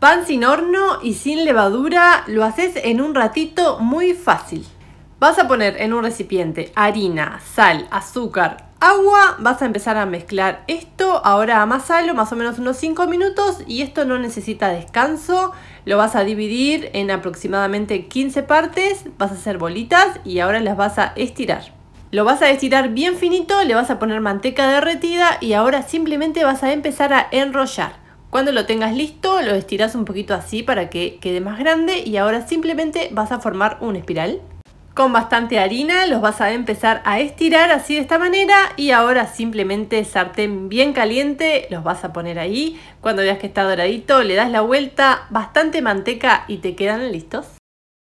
Pan sin horno y sin levadura lo haces en un ratito muy fácil. Vas a poner en un recipiente harina, sal, azúcar, agua, vas a empezar a mezclar esto, ahora amasalo más o menos unos 5 minutos y esto no necesita descanso, lo vas a dividir en aproximadamente 15 partes, vas a hacer bolitas y ahora las vas a estirar. Lo vas a estirar bien finito, le vas a poner manteca derretida y ahora simplemente vas a empezar a enrollar. Cuando lo tengas listo, lo estiras un poquito así para que quede más grande y ahora simplemente vas a formar un espiral. Con bastante harina los vas a empezar a estirar así de esta manera y ahora simplemente sartén bien caliente los vas a poner ahí. Cuando veas que está doradito le das la vuelta, bastante manteca y te quedan listos.